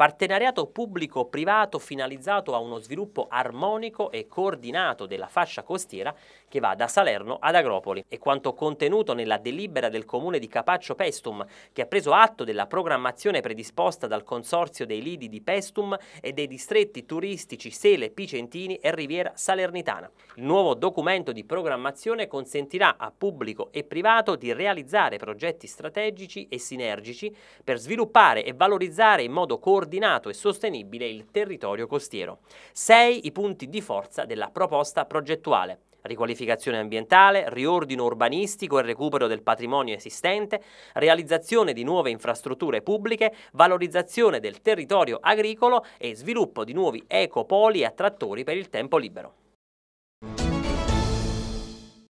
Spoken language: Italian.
Partenariato pubblico-privato finalizzato a uno sviluppo armonico e coordinato della fascia costiera che va da Salerno ad Agropoli. E quanto contenuto nella delibera del comune di Capaccio Pestum, che ha preso atto della programmazione predisposta dal Consorzio dei Lidi di Pestum e dei distretti turistici Sele, Picentini e Riviera Salernitana. Il nuovo documento di programmazione consentirà a pubblico e privato di realizzare progetti strategici e sinergici per sviluppare e valorizzare in modo coordinato coordinato e sostenibile il territorio costiero. Sei i punti di forza della proposta progettuale riqualificazione ambientale, riordino urbanistico e recupero del patrimonio esistente, realizzazione di nuove infrastrutture pubbliche, valorizzazione del territorio agricolo e sviluppo di nuovi ecopoli e attrattori per il tempo libero.